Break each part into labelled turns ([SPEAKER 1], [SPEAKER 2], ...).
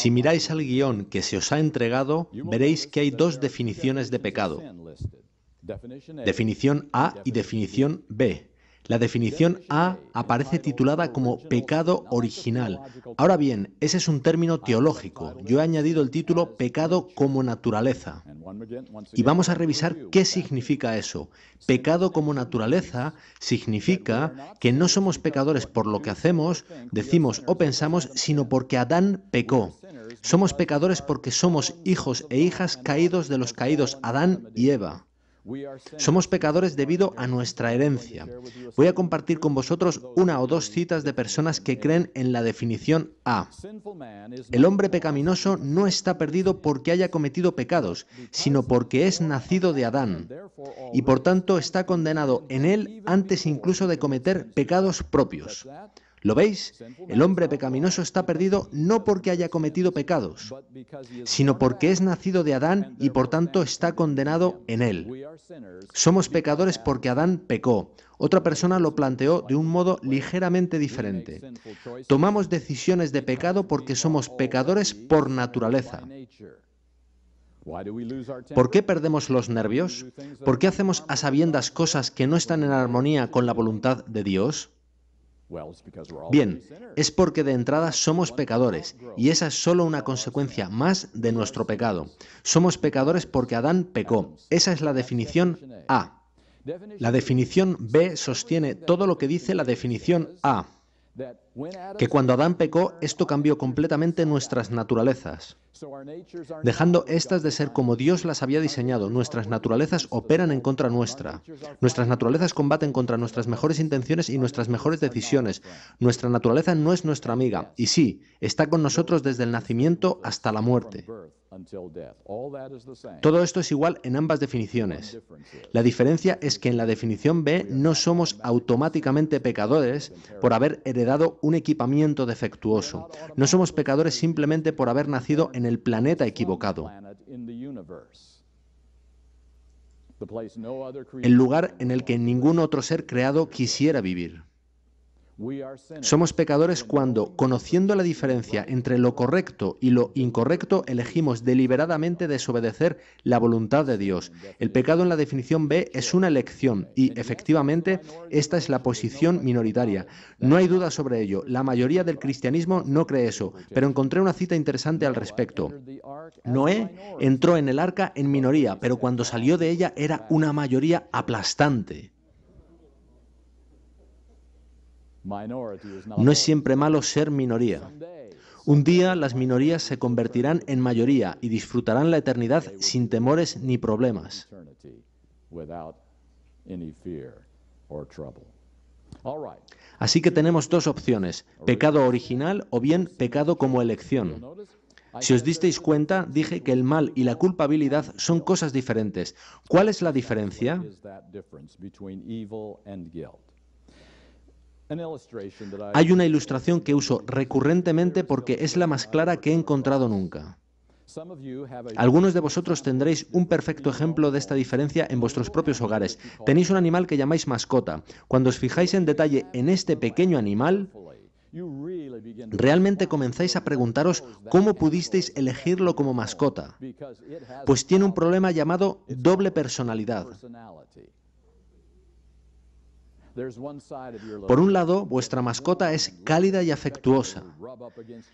[SPEAKER 1] Si
[SPEAKER 2] miráis al guión que se os ha entregado, veréis que hay dos definiciones de pecado.
[SPEAKER 1] Definición A y
[SPEAKER 2] definición B, la definición A aparece titulada como pecado original. Ahora bien, ese es un término teológico. Yo he añadido el título pecado como naturaleza. Y vamos a revisar qué significa eso. Pecado como naturaleza significa que no somos pecadores por lo que hacemos, decimos o pensamos, sino porque Adán pecó. Somos pecadores porque somos hijos e hijas caídos de los caídos Adán y Eva. Somos pecadores debido a nuestra herencia. Voy a compartir con vosotros una o dos citas de personas que creen en la definición A. El hombre pecaminoso no está perdido porque haya cometido pecados, sino porque es nacido de Adán, y por tanto está condenado en él antes incluso de cometer pecados propios. ¿Lo veis? El hombre pecaminoso está perdido no porque haya cometido pecados, sino porque es nacido de Adán y por tanto está condenado en él. Somos pecadores porque Adán pecó. Otra persona lo planteó de un modo ligeramente diferente. Tomamos decisiones de pecado porque somos pecadores por naturaleza. ¿Por qué perdemos los nervios? ¿Por qué hacemos a sabiendas cosas que no están en armonía con la voluntad de Dios? Bien, es porque de entrada somos pecadores y esa es solo una consecuencia más de nuestro pecado. Somos pecadores porque Adán pecó. Esa es la definición A. La definición B sostiene todo lo que dice la definición A que cuando Adán pecó esto cambió completamente nuestras naturalezas, dejando estas de ser como Dios las había diseñado. Nuestras naturalezas operan en contra nuestra. Nuestras naturalezas combaten contra nuestras mejores intenciones y nuestras mejores decisiones. Nuestra naturaleza no es nuestra amiga y sí, está con nosotros desde el nacimiento hasta la muerte. Todo esto es igual en ambas definiciones. La diferencia es que en la definición B no somos automáticamente pecadores por haber heredado un equipamiento defectuoso. No somos pecadores simplemente por haber nacido en el planeta equivocado. El lugar en el que ningún otro ser creado quisiera vivir. Somos pecadores cuando, conociendo la diferencia entre lo correcto y lo incorrecto, elegimos deliberadamente desobedecer la voluntad de Dios. El pecado en la definición B es una elección y, efectivamente, esta es la posición minoritaria. No hay duda sobre ello. La mayoría del cristianismo no cree eso, pero encontré una cita interesante al respecto. Noé entró en el arca en minoría, pero cuando salió de ella era una mayoría aplastante.
[SPEAKER 1] No es
[SPEAKER 2] siempre malo ser minoría. Un día las minorías se convertirán en mayoría y disfrutarán la eternidad sin temores ni problemas. Así que tenemos dos opciones, pecado original o bien pecado como elección.
[SPEAKER 1] Si os disteis
[SPEAKER 2] cuenta, dije que el mal y la culpabilidad son cosas diferentes. ¿Cuál es la diferencia? Hay una ilustración que uso recurrentemente porque es la más clara que he encontrado nunca. Algunos de vosotros tendréis un perfecto ejemplo de esta diferencia en vuestros propios hogares. Tenéis un animal que llamáis mascota. Cuando os fijáis en detalle en este pequeño animal, realmente comenzáis a preguntaros cómo pudisteis elegirlo como mascota, pues tiene un problema llamado doble personalidad. Por un lado, vuestra mascota es cálida y afectuosa.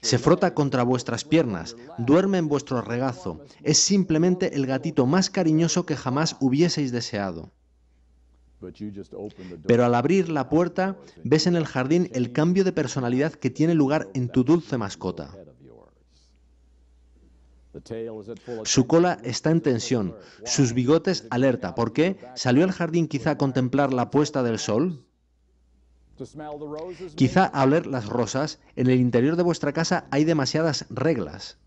[SPEAKER 2] Se frota contra vuestras piernas, duerme en vuestro regazo. Es simplemente el gatito más cariñoso que jamás hubieseis deseado. Pero al abrir la puerta, ves en el jardín el cambio de personalidad que tiene lugar en tu dulce mascota. Su cola está en tensión, sus bigotes alerta. ¿Por qué? ¿Salió al jardín quizá a contemplar la puesta del sol? Quizá a oler las rosas, en el interior de vuestra casa hay demasiadas reglas.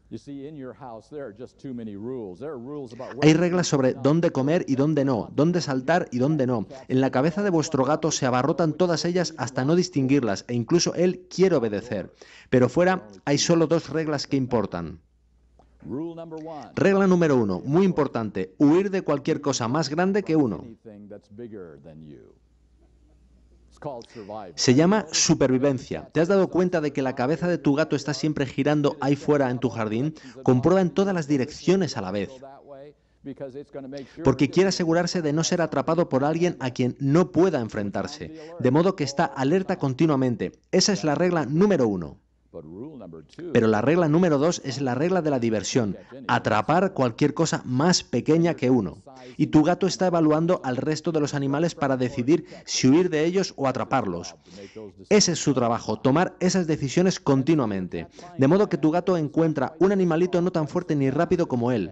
[SPEAKER 2] Hay reglas sobre dónde comer y dónde no, dónde saltar y dónde no. En la cabeza de vuestro gato se abarrotan todas ellas hasta no distinguirlas e incluso él quiere obedecer. Pero fuera hay solo dos reglas que importan. Regla número uno, muy importante, huir de cualquier cosa más grande que uno. Se llama supervivencia. ¿Te has dado cuenta de que la cabeza de tu gato está siempre girando ahí fuera en tu jardín? Comprueba en todas las direcciones a la vez. Porque quiere asegurarse de no ser atrapado por alguien a quien no pueda enfrentarse. De modo que está alerta continuamente. Esa es la regla número uno. Pero la regla número dos es la regla de la diversión, atrapar cualquier cosa más pequeña que uno. Y tu gato está evaluando al resto de los animales para decidir si huir de ellos o atraparlos. Ese es su trabajo, tomar esas decisiones continuamente. De modo que tu gato encuentra un animalito no tan fuerte ni rápido como él,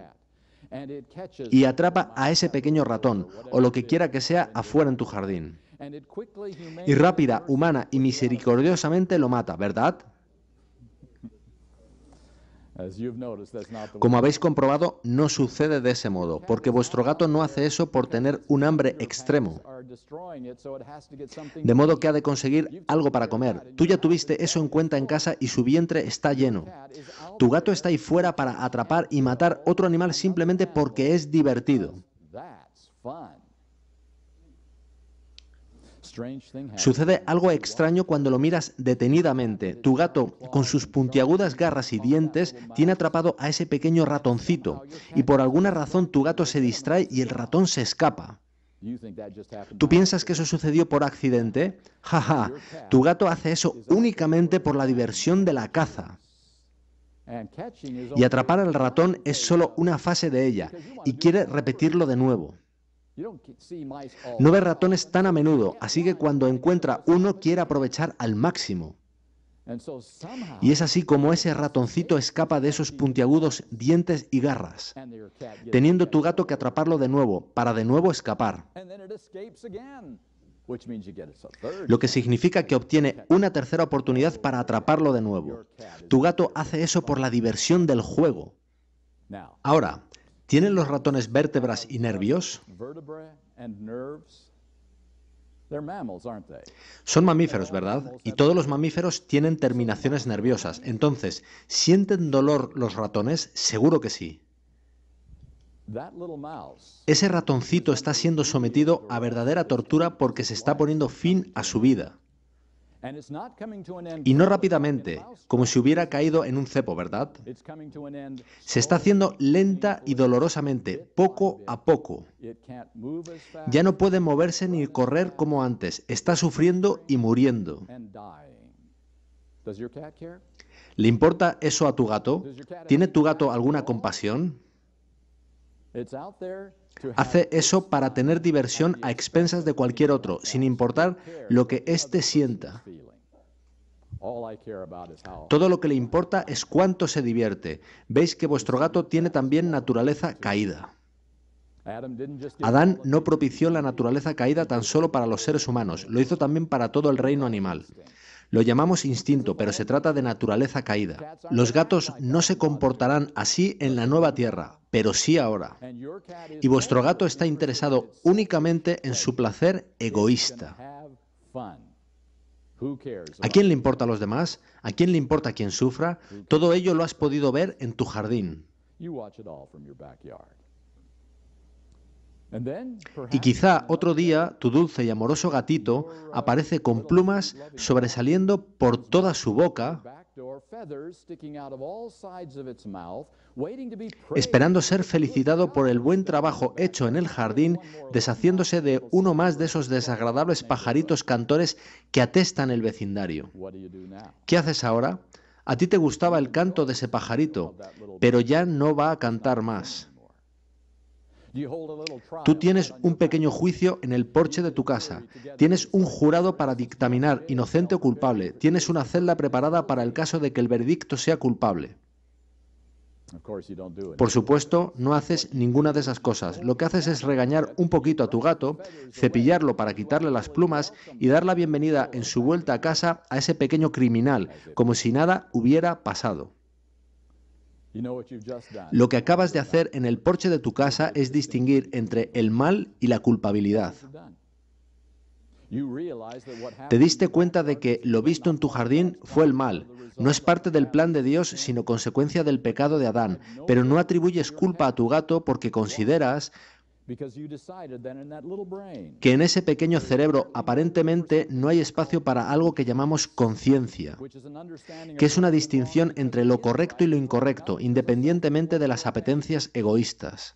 [SPEAKER 2] y atrapa a ese pequeño ratón o lo que quiera que sea afuera en tu jardín. Y rápida, humana y misericordiosamente lo mata, ¿verdad? Como habéis comprobado, no sucede de ese modo, porque vuestro gato no hace eso por tener un hambre extremo. De modo que ha de conseguir algo para comer. Tú ya tuviste eso en cuenta en casa y su vientre está lleno. Tu gato está ahí fuera para atrapar y matar otro animal simplemente porque es divertido. Sucede algo extraño cuando lo miras detenidamente. Tu gato, con sus puntiagudas garras y dientes, tiene atrapado a ese pequeño ratoncito y por alguna razón tu gato se distrae y el ratón se escapa. ¿Tú piensas que eso sucedió por accidente? Jaja, tu gato hace eso únicamente por la diversión de la caza. Y atrapar al ratón es solo una fase de ella y quiere repetirlo de nuevo. No ve ratones tan a menudo, así que cuando encuentra uno quiere aprovechar al máximo. Y es así como ese ratoncito escapa de esos puntiagudos dientes y garras, teniendo tu gato que atraparlo de nuevo, para de nuevo escapar. Lo que significa que obtiene una tercera oportunidad para atraparlo de nuevo. Tu gato hace eso por la diversión del juego. Ahora, ¿Tienen los ratones vértebras y nervios? Son mamíferos, ¿verdad? Y todos los mamíferos tienen terminaciones nerviosas. Entonces, ¿sienten dolor los ratones? Seguro que sí. Ese ratoncito está siendo sometido a verdadera tortura porque se está poniendo fin a su vida. Y no rápidamente, como si hubiera caído en un cepo, ¿verdad? Se está haciendo lenta y dolorosamente, poco a poco. Ya no puede moverse ni correr como antes, está sufriendo y muriendo. ¿Le importa eso a tu gato? ¿Tiene tu gato alguna compasión? Hace eso para tener diversión a expensas de cualquier otro, sin importar lo que éste sienta. Todo lo que le importa es cuánto se divierte. Veis que vuestro gato tiene también naturaleza caída. Adán no propició la naturaleza caída tan solo para los seres humanos, lo hizo también para todo el reino animal. Lo llamamos instinto, pero se trata de naturaleza caída. Los gatos no se comportarán así en la nueva tierra, pero sí ahora. Y vuestro gato está interesado únicamente en su placer egoísta. ¿A quién le importa a los demás? ¿A quién le importa quien sufra? Todo ello lo has podido ver en tu jardín. Y quizá otro día tu dulce y amoroso gatito aparece con plumas sobresaliendo por toda su boca, esperando ser felicitado por el buen trabajo hecho en el jardín, deshaciéndose de uno más de esos desagradables pajaritos cantores que atestan el vecindario. ¿Qué haces ahora? A ti te gustaba el canto de ese pajarito, pero ya no va a cantar más. Tú tienes un pequeño juicio en el porche de tu casa, tienes un jurado para dictaminar inocente o culpable, tienes una celda preparada para el caso de que el veredicto sea culpable. Por supuesto, no haces ninguna de esas cosas. Lo que haces es regañar un poquito a tu gato, cepillarlo para quitarle las plumas y dar la bienvenida en su vuelta a casa a ese pequeño criminal, como si nada hubiera pasado. Lo que acabas de hacer en el porche de tu casa es distinguir entre el mal y la culpabilidad. Te diste cuenta de que lo visto en tu jardín fue el mal. No es parte del plan de Dios, sino consecuencia del pecado de Adán. Pero no atribuyes culpa a tu gato porque consideras que en ese pequeño cerebro aparentemente no hay espacio para algo que llamamos conciencia, que es una distinción entre lo correcto y lo incorrecto, independientemente de las apetencias egoístas.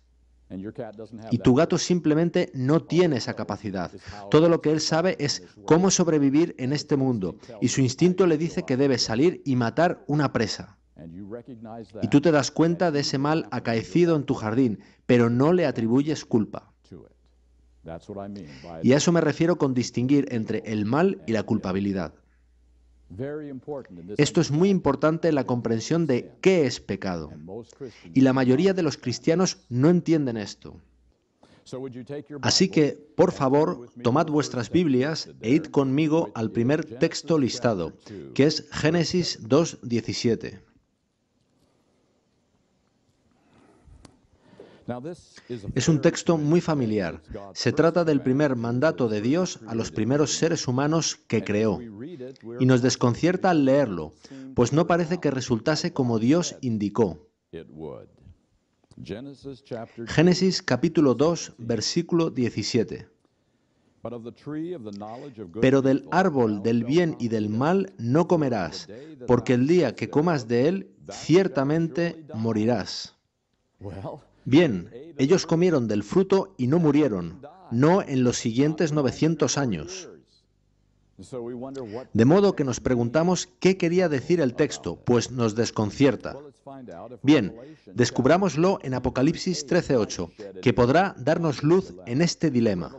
[SPEAKER 2] Y tu gato simplemente no tiene esa capacidad. Todo lo que él sabe es cómo sobrevivir en este mundo, y su instinto le dice que debe salir y matar una presa. Y tú te das cuenta de ese mal acaecido en tu jardín, pero no le atribuyes culpa.
[SPEAKER 1] Y a eso me refiero
[SPEAKER 2] con distinguir entre el mal y la culpabilidad. Esto es muy importante en la comprensión de qué es pecado. Y la mayoría de los cristianos no entienden esto. Así que, por favor, tomad vuestras Biblias e id conmigo al primer texto listado, que es Génesis 2.17. Es un texto muy familiar. Se trata del primer mandato de Dios a los primeros seres humanos que creó. Y nos desconcierta al leerlo, pues no parece que resultase como Dios indicó. Génesis capítulo 2, versículo 17. Pero del árbol del bien y del mal no comerás, porque el día que comas de él, ciertamente morirás. Bien, ellos comieron del fruto y no murieron, no en los siguientes 900 años. De modo que nos preguntamos qué quería decir el texto, pues nos desconcierta. Bien, descubrámoslo en Apocalipsis 13.8, que podrá darnos luz en este dilema.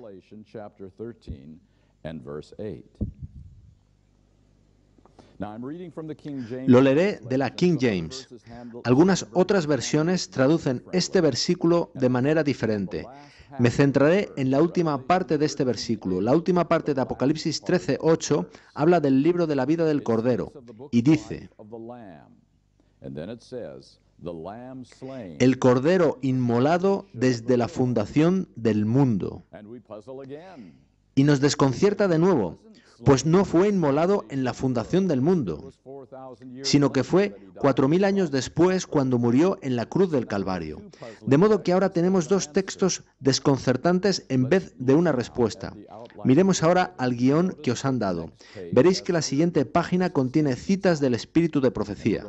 [SPEAKER 2] Lo leeré de la King James. Algunas otras versiones traducen este versículo de manera diferente. Me centraré en la última parte de este versículo. La última parte de Apocalipsis 8, habla del libro de la vida del Cordero y dice, el Cordero inmolado desde la fundación del mundo. Y nos desconcierta de nuevo, pues no fue inmolado en la fundación del mundo, sino que fue cuatro mil años después cuando murió en la cruz del Calvario. De modo que ahora tenemos dos textos desconcertantes en vez de una respuesta. Miremos ahora al guión que os han dado. Veréis que la siguiente página contiene citas del espíritu de profecía.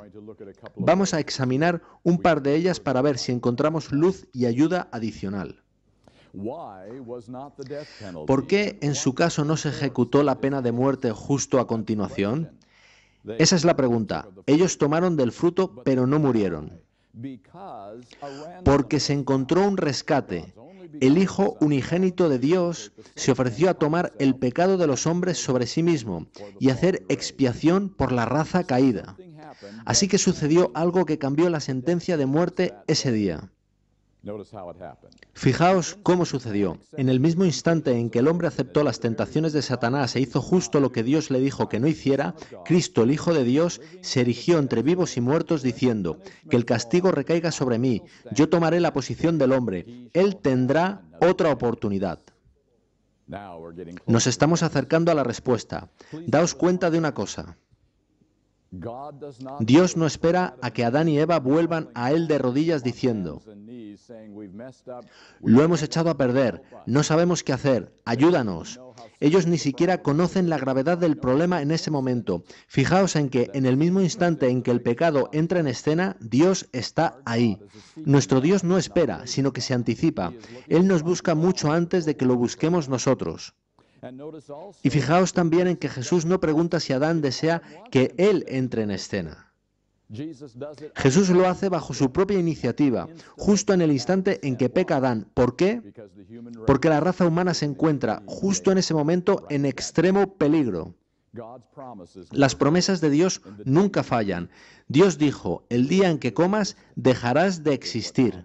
[SPEAKER 2] Vamos a examinar un par de ellas para ver si encontramos luz y ayuda adicional. ¿Por qué en su caso no se ejecutó la pena de muerte justo a continuación? Esa es la pregunta. Ellos tomaron del fruto, pero no murieron. Porque se encontró un rescate. El Hijo unigénito de Dios se ofreció a tomar el pecado de los hombres sobre sí mismo y hacer expiación por la raza caída. Así que sucedió algo que cambió la sentencia de muerte ese día. Fijaos cómo sucedió. En el mismo instante en que el hombre aceptó las tentaciones de Satanás e hizo justo lo que Dios le dijo que no hiciera, Cristo, el Hijo de Dios, se erigió entre vivos y muertos diciendo, que el castigo recaiga sobre mí, yo tomaré la posición del hombre, él tendrá otra oportunidad. Nos estamos acercando a la respuesta. Daos cuenta de una cosa. Dios no espera a que Adán y Eva vuelvan a Él de rodillas diciendo, lo hemos echado a perder, no sabemos qué hacer, ayúdanos. Ellos ni siquiera conocen la gravedad del problema en ese momento. Fijaos en que en el mismo instante en que el pecado entra en escena, Dios está ahí. Nuestro Dios no espera, sino que se anticipa. Él nos busca mucho antes de que lo busquemos nosotros. Y fijaos también en que Jesús no pregunta si Adán desea que él entre en escena. Jesús lo hace bajo su propia iniciativa, justo en el instante en que peca Adán. ¿Por qué? Porque la raza humana se encuentra justo en ese momento en extremo peligro.
[SPEAKER 1] Las promesas
[SPEAKER 2] de Dios nunca fallan. Dios dijo, el día en que comas dejarás de existir.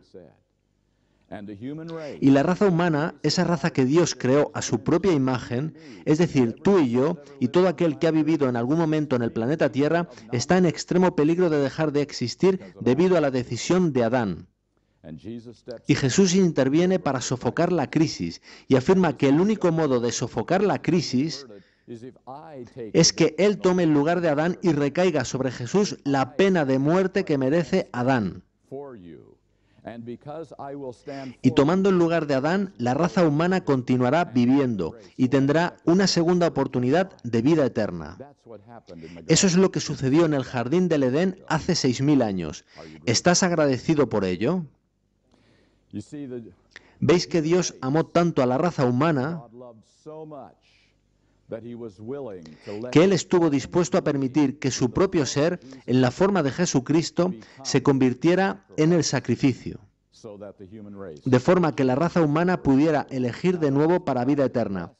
[SPEAKER 2] Y la raza humana, esa raza que Dios creó a su propia imagen, es decir, tú y yo, y todo aquel que ha vivido en algún momento en el planeta Tierra, está en extremo peligro de dejar de existir debido a la decisión de Adán. Y Jesús interviene para sofocar la crisis y afirma que el único modo de sofocar la crisis es que Él tome el lugar de Adán y recaiga sobre Jesús la pena de muerte que merece Adán. Y tomando el lugar de Adán, la raza humana continuará viviendo y tendrá una segunda oportunidad de vida eterna. Eso es lo que sucedió en el jardín del Edén hace 6.000 años. ¿Estás agradecido por ello? ¿Veis que Dios amó tanto a la raza humana que Él estuvo dispuesto a permitir que su propio ser, en la forma de Jesucristo, se convirtiera en el sacrificio, de forma que la raza humana pudiera elegir de nuevo para vida eterna.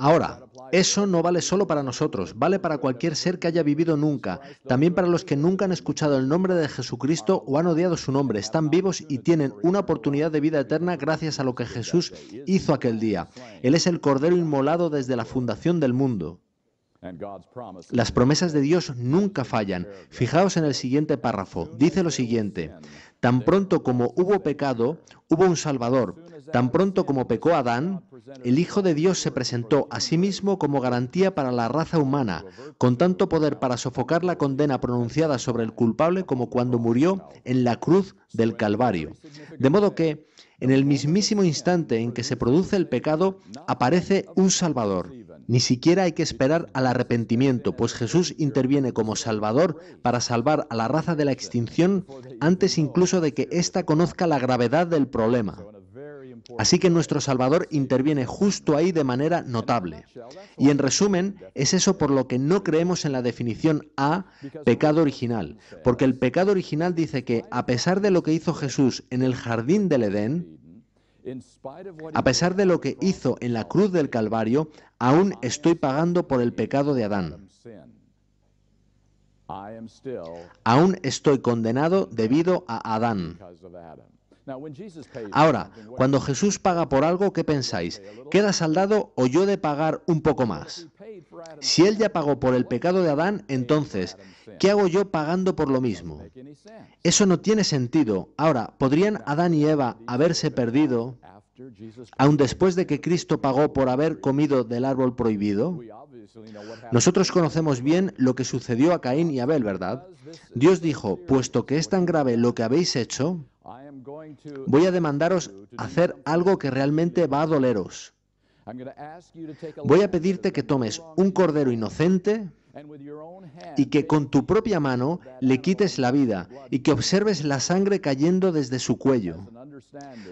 [SPEAKER 2] Ahora, eso no vale solo para nosotros, vale para cualquier ser que haya vivido nunca, también para los que nunca han escuchado el nombre de Jesucristo o han odiado su nombre, están vivos y tienen una oportunidad de vida eterna gracias a lo que Jesús hizo aquel día. Él es el Cordero inmolado desde la fundación del mundo. Las promesas de Dios nunca fallan. Fijaos en el siguiente párrafo. Dice lo siguiente. Tan pronto como hubo pecado, hubo un Salvador. Tan pronto como pecó Adán, el Hijo de Dios se presentó a sí mismo como garantía para la raza humana, con tanto poder para sofocar la condena pronunciada sobre el culpable como cuando murió en la cruz del Calvario. De modo que, en el mismísimo instante en que se produce el pecado, aparece un Salvador. Ni siquiera hay que esperar al arrepentimiento, pues Jesús interviene como Salvador para salvar a la raza de la extinción antes incluso de que ésta conozca la gravedad del problema. Así que nuestro Salvador interviene justo ahí de manera notable. Y en resumen, es eso por lo que no creemos en la definición A, pecado original, porque el pecado original dice que a pesar de lo que hizo Jesús en el jardín del Edén, a pesar de lo que hizo en la cruz del Calvario, aún estoy pagando por el pecado de Adán. Aún estoy condenado debido a Adán. Ahora, cuando Jesús paga por algo, ¿qué pensáis? ¿Queda saldado o yo de pagar un poco más? Si Él ya pagó por el pecado de Adán, entonces, ¿qué hago yo pagando por lo mismo? Eso no tiene sentido. Ahora, ¿podrían Adán y Eva haberse perdido aun después de que Cristo pagó por haber comido del árbol prohibido? Nosotros conocemos bien lo que sucedió a Caín y Abel, ¿verdad? Dios dijo, puesto que es tan grave lo que habéis hecho, Voy a demandaros hacer algo que realmente va a doleros. Voy a pedirte que tomes un cordero inocente y que con tu propia mano le quites la vida y que observes la sangre cayendo desde su cuello,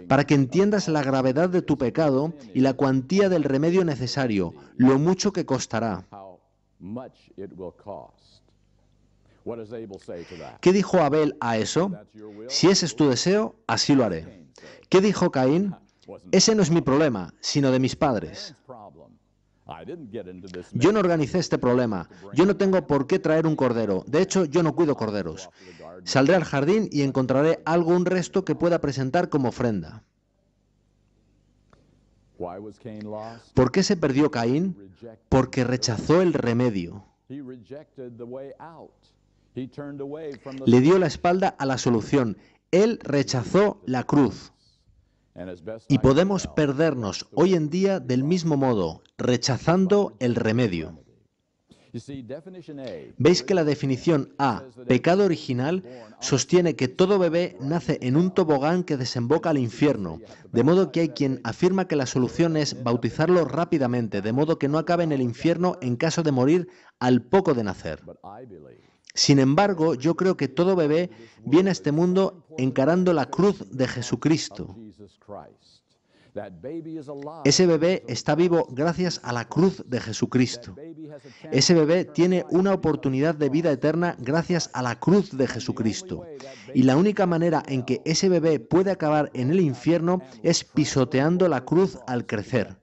[SPEAKER 2] para que entiendas la gravedad de tu pecado y la cuantía del remedio necesario, lo mucho que costará. ¿Qué dijo Abel a eso? Si ese es tu deseo, así lo haré. ¿Qué dijo Caín? Ese no es mi problema, sino de mis padres. Yo no organicé este problema. Yo no tengo por qué traer un cordero. De hecho, yo no cuido corderos. Saldré al jardín y encontraré algún resto que pueda presentar como ofrenda. ¿Por qué se perdió Caín? Porque rechazó el remedio.
[SPEAKER 1] Le
[SPEAKER 2] dio la espalda a la solución. Él rechazó la cruz. Y podemos perdernos hoy en día del mismo modo, rechazando el remedio. Veis que la definición A, pecado original, sostiene que todo bebé nace en un tobogán que desemboca al infierno, de modo que hay quien afirma que la solución es bautizarlo rápidamente, de modo que no acabe en el infierno en caso de morir al poco de nacer. Sin embargo, yo creo que todo bebé viene a este mundo encarando la cruz de Jesucristo. Ese bebé está vivo gracias a la cruz de Jesucristo. Ese bebé tiene una oportunidad de vida eterna gracias a la cruz de Jesucristo. Y la única manera en que ese bebé puede acabar en el infierno es pisoteando la cruz al crecer.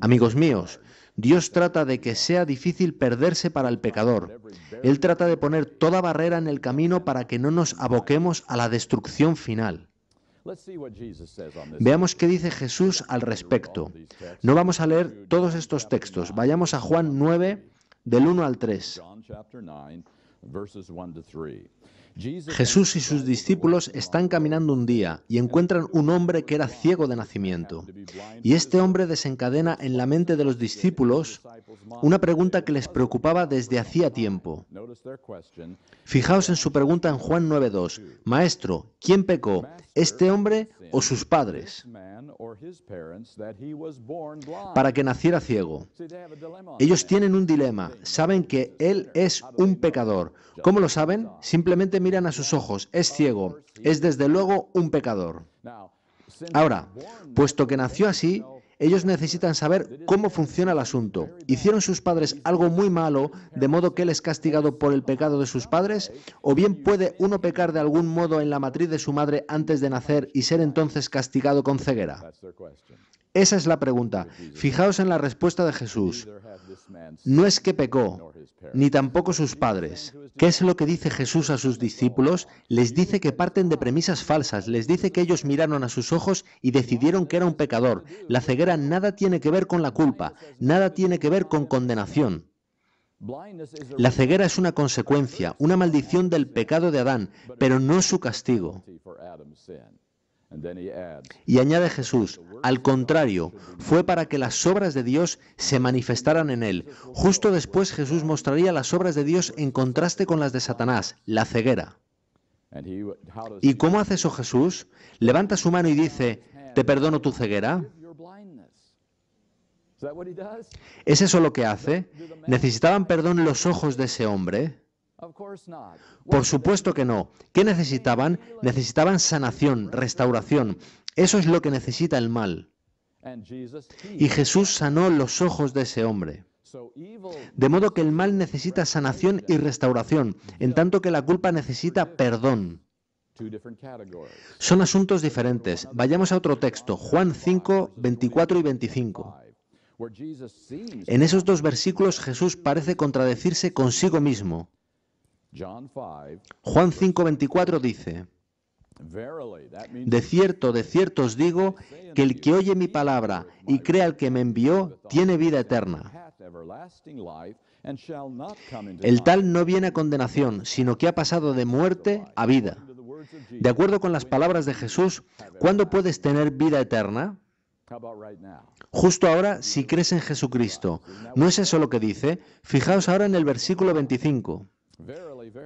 [SPEAKER 2] Amigos míos, Dios trata de que sea difícil perderse para el pecador. Él trata de poner toda barrera en el camino para que no nos aboquemos a la destrucción final. Veamos qué dice Jesús al respecto. No vamos a leer todos estos textos. Vayamos a Juan 9, del 1 al 3. Jesús y sus discípulos están caminando un día y encuentran un hombre que era ciego de nacimiento. Y este hombre desencadena en la mente de los discípulos una pregunta que les preocupaba desde hacía tiempo. Fijaos en su pregunta en Juan 9.2. Maestro, ¿quién pecó? este hombre o sus padres, para que naciera ciego. Ellos tienen un dilema, saben que él es un pecador. ¿Cómo lo saben? Simplemente miran a sus ojos, es ciego, es desde luego un pecador. Ahora, puesto que nació así, ellos necesitan saber cómo funciona el asunto. ¿Hicieron sus padres algo muy malo, de modo que él es castigado por el pecado de sus padres? ¿O bien puede uno pecar de algún modo en la matriz de su madre antes de nacer y ser entonces castigado con ceguera? Esa es la pregunta. Fijaos en la respuesta de Jesús. No es que pecó, ni tampoco sus padres. ¿Qué es lo que dice Jesús a sus discípulos? Les dice que parten de premisas falsas, les dice que ellos miraron a sus ojos y decidieron que era un pecador. La ceguera nada tiene que ver con la culpa, nada tiene que ver con condenación. La ceguera es una consecuencia, una maldición del pecado de Adán, pero no su castigo. Y añade Jesús, al contrario, fue para que las obras de Dios se manifestaran en él. Justo después Jesús mostraría las obras de Dios en contraste con las de Satanás, la ceguera. ¿Y cómo hace eso Jesús? Levanta su mano y dice, te perdono tu ceguera. ¿Es eso lo que hace? ¿Necesitaban perdón los ojos de ese hombre? Por supuesto que no. ¿Qué necesitaban? Necesitaban sanación, restauración. Eso es lo que necesita el mal. Y Jesús sanó los ojos de ese hombre. De modo que el mal necesita sanación y restauración, en tanto que la culpa necesita perdón. Son asuntos diferentes. Vayamos a otro texto, Juan 5, 24 y 25. En esos dos versículos Jesús parece contradecirse consigo mismo. Juan 5:24 dice,
[SPEAKER 1] de
[SPEAKER 2] cierto, de cierto os digo que el que oye mi palabra y crea al que me envió tiene vida eterna. El tal no viene a condenación, sino que ha pasado de muerte a vida. De acuerdo con las palabras de Jesús, ¿cuándo puedes tener vida eterna? Justo ahora, si crees en Jesucristo. ¿No es eso lo que dice? Fijaos ahora en el versículo 25.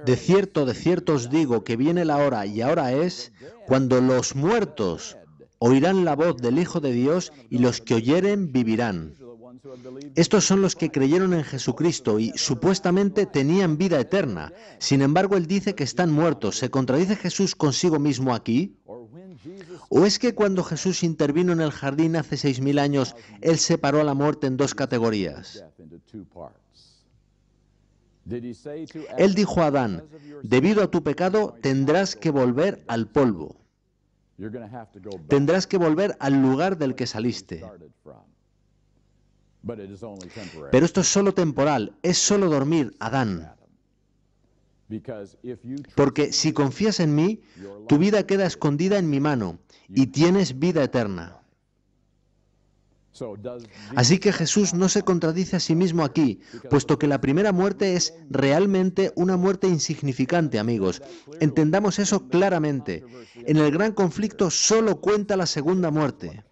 [SPEAKER 2] De cierto, de cierto os digo que viene la hora y ahora es cuando los muertos oirán la voz del Hijo de Dios y los que oyeren vivirán. Estos son los que creyeron en Jesucristo y supuestamente tenían vida eterna. Sin embargo, él dice que están muertos. ¿Se contradice Jesús consigo mismo aquí? ¿O es que cuando Jesús intervino en el jardín hace seis mil años, él separó a la muerte en dos categorías?
[SPEAKER 1] Él dijo a Adán,
[SPEAKER 2] debido a tu pecado tendrás que volver al polvo, tendrás que volver al lugar del que saliste. Pero esto es solo temporal, es solo dormir, Adán. Porque si confías en mí, tu vida queda escondida en mi mano y tienes vida eterna. Así que Jesús no se contradice a sí mismo aquí, puesto que la primera muerte es realmente una muerte insignificante, amigos. Entendamos eso claramente. En el gran conflicto solo cuenta la segunda muerte.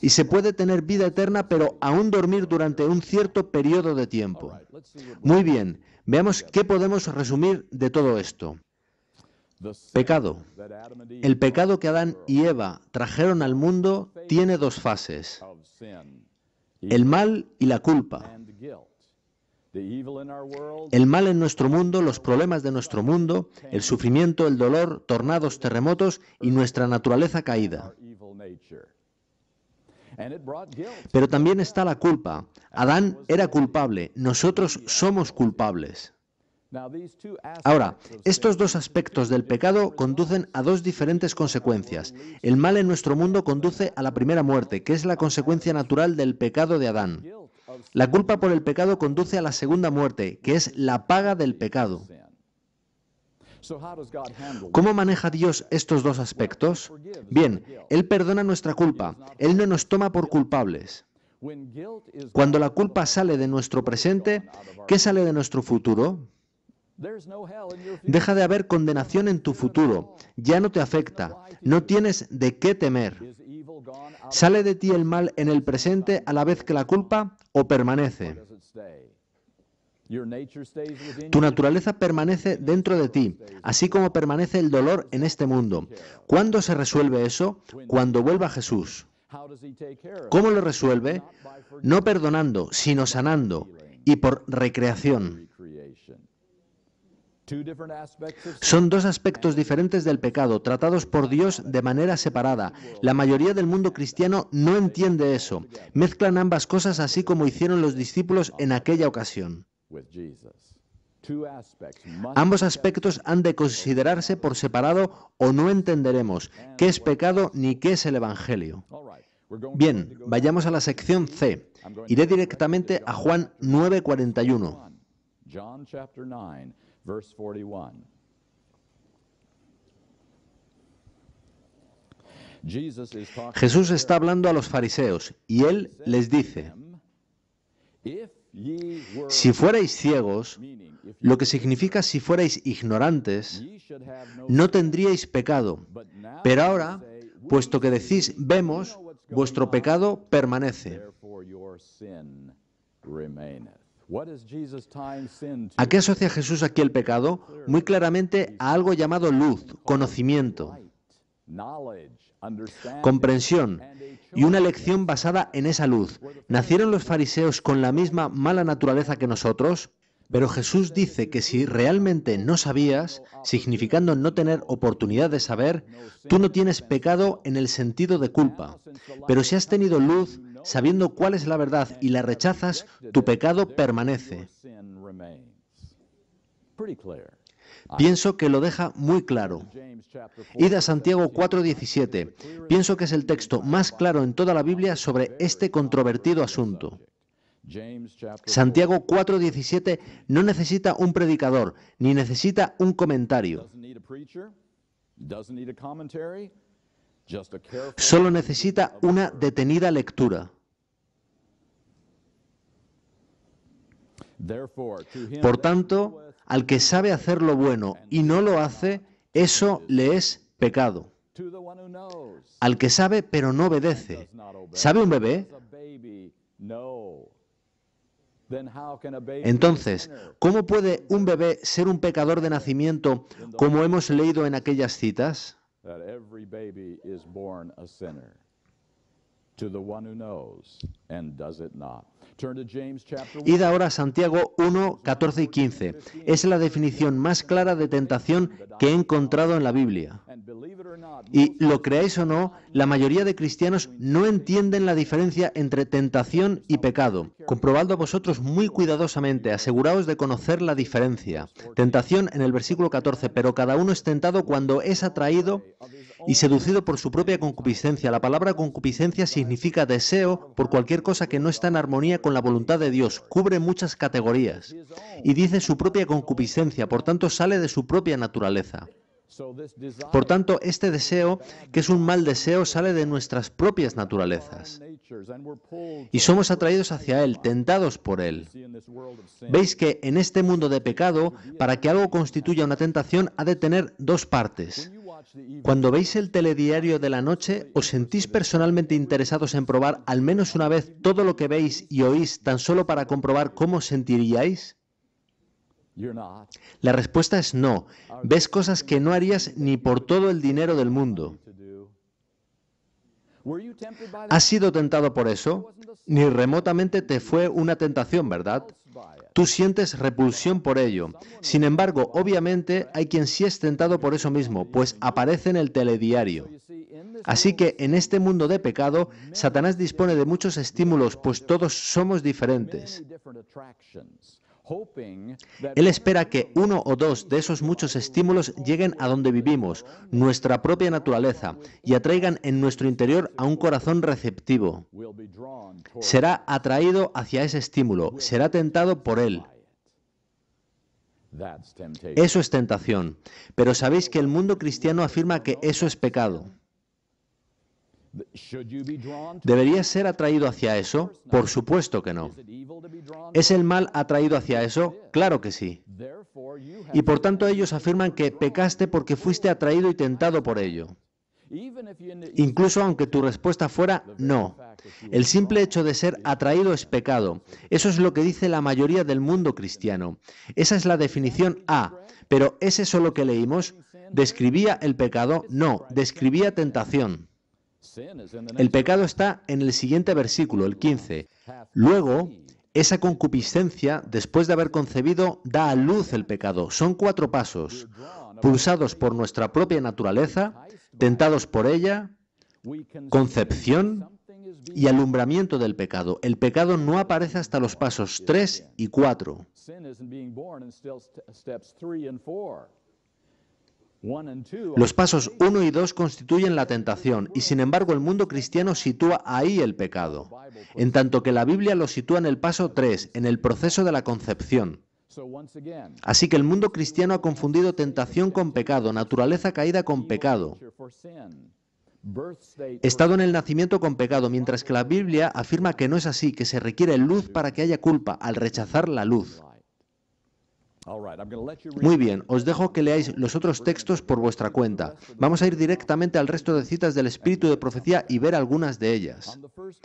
[SPEAKER 2] Y se puede tener vida eterna, pero aún dormir durante un cierto periodo de tiempo. Muy bien, veamos qué podemos resumir de todo esto. Pecado. El pecado que Adán y Eva trajeron al mundo tiene dos fases, el mal y la culpa.
[SPEAKER 1] El
[SPEAKER 2] mal en nuestro mundo, los problemas de nuestro mundo, el sufrimiento, el dolor, tornados, terremotos y nuestra naturaleza caída. Pero también está la culpa. Adán era culpable, nosotros somos culpables.
[SPEAKER 1] Ahora, estos
[SPEAKER 2] dos aspectos del pecado conducen a dos diferentes consecuencias. El mal en nuestro mundo conduce a la primera muerte, que es la consecuencia natural del pecado de Adán. La culpa por el pecado conduce a la segunda muerte, que es la paga del pecado. ¿Cómo maneja Dios estos dos aspectos?
[SPEAKER 1] Bien, Él
[SPEAKER 2] perdona nuestra culpa, Él no nos toma por culpables. Cuando la culpa sale de nuestro presente, ¿qué sale de nuestro futuro? Deja de haber condenación en tu futuro, ya no te afecta, no tienes de qué temer. ¿Sale de ti el mal en el presente a la vez que la culpa o permanece? Tu naturaleza permanece dentro de ti, así como permanece el dolor en este mundo. ¿Cuándo se resuelve eso? Cuando vuelva Jesús. ¿Cómo lo resuelve? No perdonando, sino sanando y por recreación. Son dos aspectos diferentes del pecado, tratados por Dios de manera separada. La mayoría del mundo cristiano no entiende eso. Mezclan ambas cosas así como hicieron los discípulos en aquella ocasión. Ambos aspectos han de considerarse por separado o no entenderemos qué es pecado ni qué es el Evangelio. Bien, vayamos a la sección C. Iré directamente a Juan 9:41.
[SPEAKER 1] 41. Jesús está
[SPEAKER 2] hablando a los fariseos y él les dice, si fuerais ciegos, lo que significa si fuerais ignorantes, no tendríais pecado. Pero ahora, puesto que decís vemos, vuestro pecado permanece. ¿A qué asocia Jesús aquí el pecado? Muy claramente a algo llamado luz, conocimiento,
[SPEAKER 1] comprensión
[SPEAKER 2] y una lección basada en esa luz. ¿Nacieron los fariseos con la misma mala naturaleza que nosotros? Pero Jesús dice que si realmente no sabías, significando no tener oportunidad de saber, tú no tienes pecado en el sentido de culpa. Pero si has tenido luz, sabiendo cuál es la verdad y la rechazas, tu pecado permanece. Pienso que lo deja muy claro. Id a Santiago 4:17. Pienso que es el texto más claro en toda la Biblia sobre este controvertido asunto. Santiago 4:17 no necesita un predicador, ni necesita un comentario. Solo necesita una detenida lectura. Por tanto, al que sabe hacer lo bueno y no lo hace, eso le es pecado. Al que sabe pero no obedece. ¿Sabe un bebé?
[SPEAKER 1] Entonces,
[SPEAKER 2] ¿cómo puede un bebé ser un pecador de nacimiento como hemos leído en aquellas citas?
[SPEAKER 1] that every baby is born a sinner to the one who knows and ahora
[SPEAKER 2] a Santiago 1, 14 y 15. Es la definición más clara de tentación que he encontrado en la Biblia. Y lo creáis o no, la mayoría de cristianos no entienden la diferencia entre tentación y pecado. Comprobadlo vosotros muy cuidadosamente, aseguraos de conocer la diferencia. Tentación en el versículo 14, pero cada uno es tentado cuando es atraído y seducido por su propia concupiscencia. La palabra concupiscencia significa deseo por cualquier cosa que no está en armonía con la voluntad de Dios. Cubre muchas categorías. Y dice su propia concupiscencia, por tanto sale de su propia naturaleza. Por tanto, este deseo, que es un mal deseo, sale de nuestras propias naturalezas. Y somos atraídos hacia Él, tentados por Él. Veis que en este mundo de pecado, para que algo constituya una tentación, ha de tener dos partes. Cuando veis el telediario de la noche, os sentís personalmente interesados en probar al menos una vez todo lo que veis y oís tan solo para comprobar cómo sentiríais. La respuesta es no. Ves cosas que no harías ni por todo el dinero del mundo. ¿Has sido tentado por eso? Ni remotamente te fue una tentación, ¿verdad? Tú sientes repulsión por ello. Sin embargo, obviamente hay quien sí es tentado por eso mismo, pues aparece en el telediario. Así que en este mundo de pecado, Satanás dispone de muchos estímulos, pues todos somos diferentes. Él espera que uno o dos de esos muchos estímulos lleguen a donde vivimos, nuestra propia naturaleza, y atraigan en nuestro interior a un corazón receptivo. Será atraído hacia ese estímulo, será tentado por él. Eso es tentación. Pero sabéis que el mundo cristiano afirma que eso es pecado. ¿Deberías ser atraído hacia eso? Por supuesto que no. ¿Es el mal atraído hacia eso? Claro que sí. Y por tanto ellos afirman que pecaste porque fuiste atraído y tentado por ello. Incluso aunque tu respuesta fuera no. El simple hecho de ser atraído es pecado. Eso es lo que dice la mayoría del mundo cristiano. Esa es la definición A. Pero ¿es eso lo que leímos? ¿Describía el pecado? No, describía tentación. El pecado está en el siguiente versículo, el 15. Luego, esa concupiscencia, después de haber concebido, da a luz el pecado. Son cuatro pasos. Pulsados por nuestra propia naturaleza, tentados por ella, concepción y alumbramiento del pecado. El pecado no aparece hasta los pasos 3 y 4. Los pasos 1 y 2 constituyen la tentación y sin embargo el mundo cristiano sitúa ahí el pecado, en tanto que la Biblia lo sitúa en el paso 3, en el proceso de la concepción. Así que el mundo cristiano ha confundido tentación con pecado, naturaleza caída con pecado, estado en el nacimiento con pecado, mientras que la Biblia afirma que no es así, que se requiere luz para que haya culpa al rechazar la luz. Muy bien, os dejo que leáis los otros textos por vuestra cuenta. Vamos a ir directamente al resto de citas del Espíritu de Profecía y ver algunas de ellas.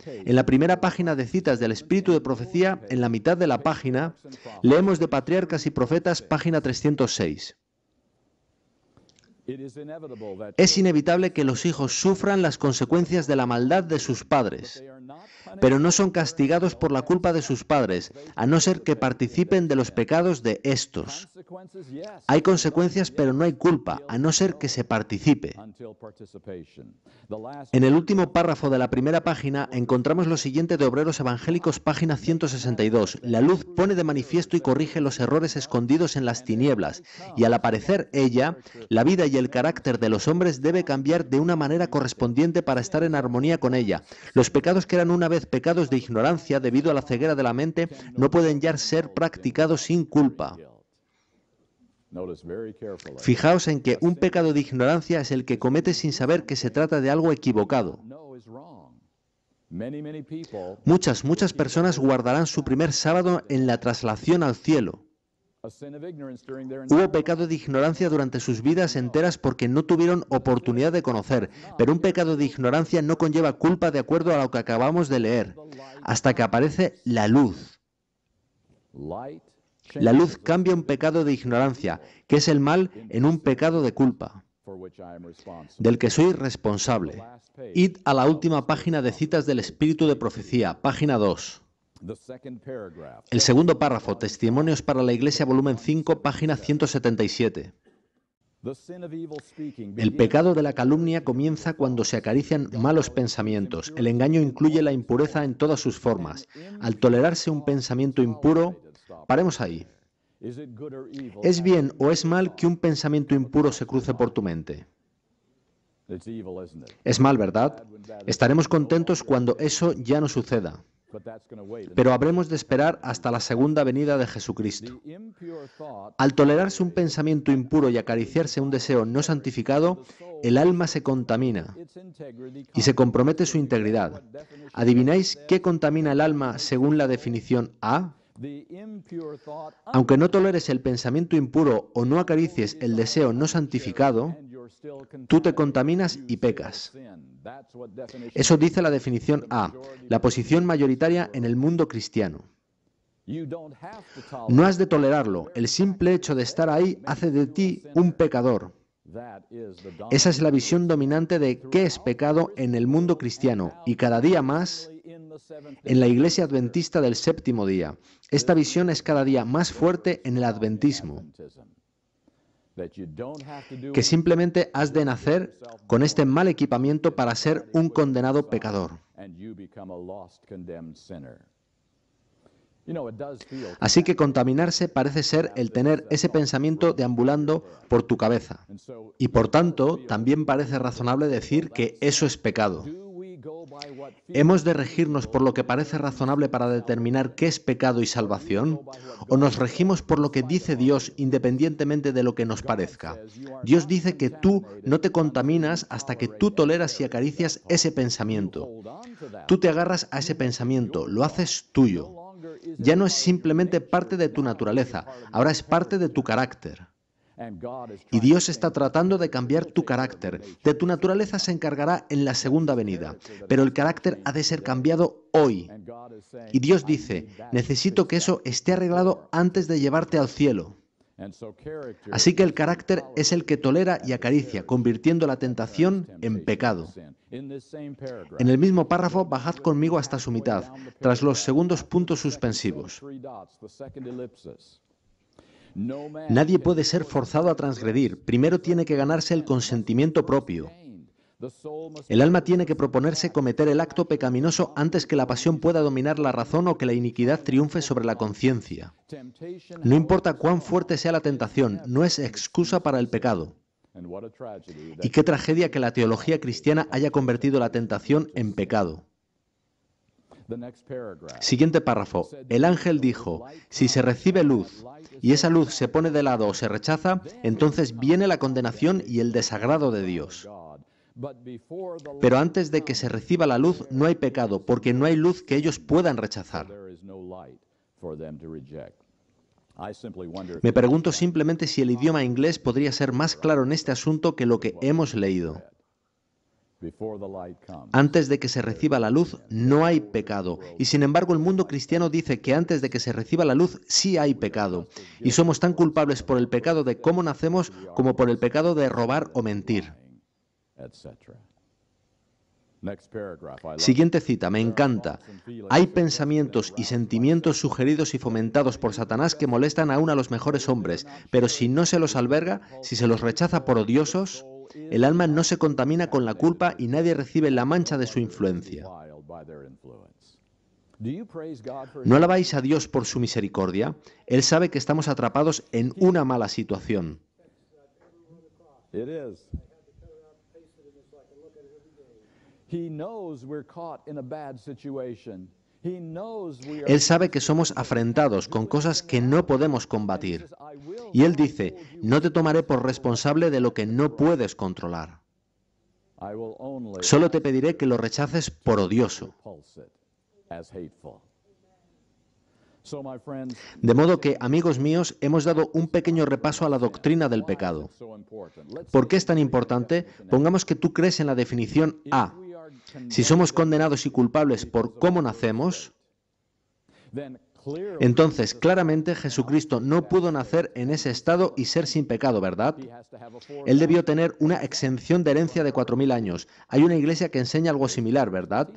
[SPEAKER 2] En la primera página de citas del Espíritu de Profecía, en la mitad de la página, leemos de Patriarcas y Profetas, página 306. Es inevitable que los hijos sufran las consecuencias de la maldad de sus padres, pero no son castigados por la culpa de sus padres, a no ser que participen de los pecados de estos. Hay consecuencias, pero no hay culpa, a no ser que se participe. En el último párrafo de la primera página encontramos lo siguiente de Obreros Evangélicos, página 162. La luz pone de manifiesto y corrige los errores escondidos en las tinieblas, y al aparecer ella, la vida y el carácter de los hombres debe cambiar de una manera correspondiente para estar en armonía con ella. Los pecados que eran una vez pecados de ignorancia debido a la ceguera de la mente no pueden ya ser practicados sin culpa. Fijaos en que un pecado de ignorancia es el que comete sin saber que se trata de algo equivocado. Muchas, muchas personas guardarán su primer sábado en la traslación al cielo.
[SPEAKER 1] Hubo
[SPEAKER 2] pecado de ignorancia durante sus vidas enteras porque no tuvieron oportunidad de conocer, pero un pecado de ignorancia no conlleva culpa de acuerdo a lo que acabamos de leer, hasta que aparece la luz. La luz cambia un pecado de ignorancia, que es el mal, en un pecado de culpa, del que soy responsable. Id a la última página de citas del Espíritu de Profecía, página 2. El segundo párrafo, Testimonios para la Iglesia, volumen 5, página 177. El pecado de la calumnia comienza cuando se acarician malos pensamientos. El engaño incluye la impureza en todas sus formas. Al tolerarse un pensamiento impuro, paremos ahí. ¿Es bien o es mal que un pensamiento impuro se cruce por tu mente? Es mal, ¿verdad? Estaremos contentos cuando eso ya no suceda. Pero habremos de esperar hasta la segunda venida de Jesucristo. Al tolerarse un pensamiento impuro y acariciarse un deseo no santificado, el alma se contamina y se compromete su integridad. ¿Adivináis qué contamina el alma según la definición A? Aunque no toleres el pensamiento impuro o no acaricies el deseo no santificado, Tú te contaminas y pecas. Eso dice la definición A, la posición mayoritaria en el mundo cristiano. No has de tolerarlo. El simple hecho de estar ahí hace de ti un pecador.
[SPEAKER 1] Esa es la visión
[SPEAKER 2] dominante de qué es pecado en el mundo cristiano y cada día más en la Iglesia Adventista del séptimo día. Esta visión es cada día más fuerte en el adventismo
[SPEAKER 1] que simplemente
[SPEAKER 2] has de nacer con este mal equipamiento para ser un condenado pecador. Así que contaminarse parece ser el tener ese pensamiento deambulando por tu cabeza. Y por tanto, también parece razonable decir que eso es pecado. ¿Hemos de regirnos por lo que parece razonable para determinar qué es pecado y salvación? ¿O nos regimos por lo que dice Dios independientemente de lo que nos parezca? Dios dice que tú no te contaminas hasta que tú toleras y acaricias ese pensamiento. Tú te agarras a ese pensamiento, lo haces tuyo. Ya no es simplemente parte de tu naturaleza, ahora es parte de tu carácter. Y Dios está tratando de cambiar tu carácter. De tu naturaleza se encargará en la segunda venida, pero el carácter ha de ser cambiado hoy. Y Dios dice, necesito que eso esté arreglado antes de llevarte al cielo. Así que el carácter es el que tolera y acaricia, convirtiendo la tentación en pecado.
[SPEAKER 1] En el mismo
[SPEAKER 2] párrafo, bajad conmigo hasta su mitad, tras los segundos puntos suspensivos.
[SPEAKER 1] Nadie
[SPEAKER 2] puede ser forzado a transgredir. Primero tiene que ganarse el consentimiento propio. El alma tiene que proponerse cometer el acto pecaminoso antes que la pasión pueda dominar la razón o que la iniquidad triunfe sobre la conciencia. No importa cuán fuerte sea la tentación, no es excusa para el pecado. Y qué tragedia que la teología cristiana haya convertido la tentación en pecado. Siguiente párrafo. El ángel dijo, si se recibe luz y esa luz se pone de lado o se rechaza, entonces viene la condenación y el desagrado de Dios. Pero antes de que se reciba la luz no hay pecado, porque no hay luz que ellos puedan rechazar. Me pregunto simplemente si el idioma inglés podría ser más claro en este asunto que lo que hemos leído. Antes de que se reciba la luz no hay pecado. Y sin embargo el mundo cristiano dice que antes de que se reciba la luz sí hay pecado. Y somos tan culpables por el pecado de cómo nacemos como por el pecado de robar o mentir.
[SPEAKER 1] Siguiente cita,
[SPEAKER 2] me encanta. Hay pensamientos y sentimientos sugeridos y fomentados por Satanás que molestan aún a los mejores hombres, pero si no se los alberga, si se los rechaza por odiosos, el alma no se contamina con la culpa y nadie recibe la mancha de su influencia. ¿No alabáis a Dios por su misericordia? Él sabe que estamos atrapados en una mala situación.
[SPEAKER 1] Él sabe
[SPEAKER 2] que somos afrentados con cosas que no podemos combatir. Y Él dice, no te tomaré por responsable de lo que no puedes controlar. Solo te pediré que lo rechaces por odioso. De modo que, amigos míos, hemos dado un pequeño repaso a la doctrina del pecado. ¿Por qué es tan importante? Pongamos que tú crees en la definición A, si somos condenados y culpables por cómo nacemos, entonces, claramente Jesucristo no pudo nacer en ese estado y ser sin pecado, ¿verdad? Él debió tener una exención de herencia de 4.000 años. Hay una iglesia que enseña algo similar, ¿verdad?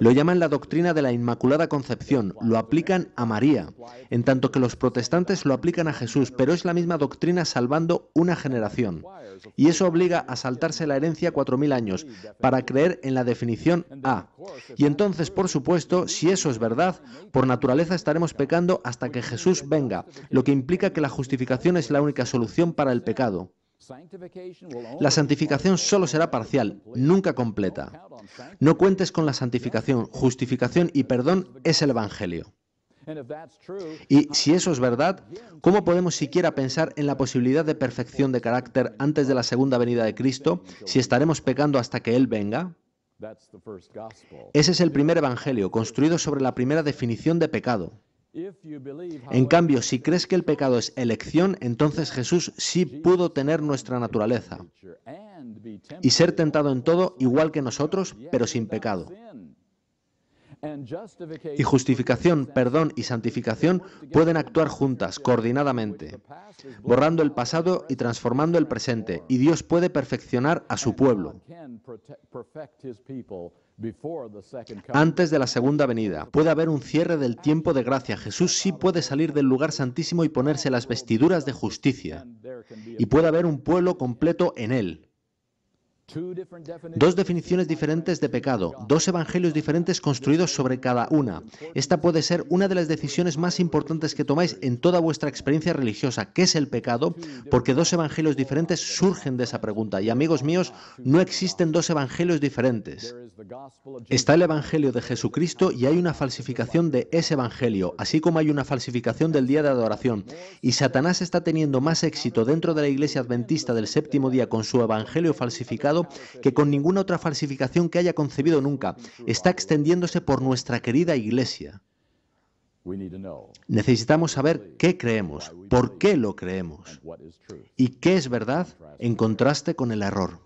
[SPEAKER 2] Lo llaman la doctrina de la Inmaculada Concepción, lo aplican a María, en tanto que los protestantes lo aplican a Jesús, pero es la misma doctrina salvando una generación. Y eso obliga a saltarse la herencia 4.000 años para creer en la definición A. Y entonces, por supuesto, si eso es verdad, por naturaleza estaremos pecando hasta que Jesús venga, lo que implica que la justificación es la única solución para el pecado. La santificación solo será parcial, nunca completa. No cuentes con la santificación, justificación y perdón es el Evangelio. Y si eso es verdad, ¿cómo podemos siquiera pensar en la posibilidad de perfección de carácter antes de la segunda venida de Cristo si estaremos pecando hasta que Él venga? Ese es el primer Evangelio, construido sobre la primera definición de pecado. En cambio, si crees que el pecado es elección, entonces Jesús sí pudo tener nuestra naturaleza y ser tentado en todo igual que nosotros, pero sin pecado. Y justificación, perdón y santificación pueden actuar juntas, coordinadamente, borrando el pasado y transformando el presente, y Dios puede perfeccionar a su pueblo antes de la segunda venida. Puede haber un cierre del tiempo de gracia. Jesús sí puede salir del lugar santísimo y ponerse las vestiduras de justicia. Y puede haber un pueblo completo en él. Dos definiciones diferentes de pecado, dos evangelios diferentes construidos sobre cada una. Esta puede ser una de las decisiones más importantes que tomáis en toda vuestra experiencia religiosa, que es el pecado, porque dos evangelios diferentes surgen de esa pregunta. Y amigos míos, no existen dos evangelios diferentes. Está el evangelio de Jesucristo y hay una falsificación de ese evangelio, así como hay una falsificación del día de adoración. Y Satanás está teniendo más éxito dentro de la iglesia adventista del séptimo día con su evangelio falsificado que con ninguna otra falsificación que haya concebido nunca. Está extendiéndose por nuestra querida Iglesia. Necesitamos saber qué creemos, por qué lo creemos y qué es verdad en contraste con el error.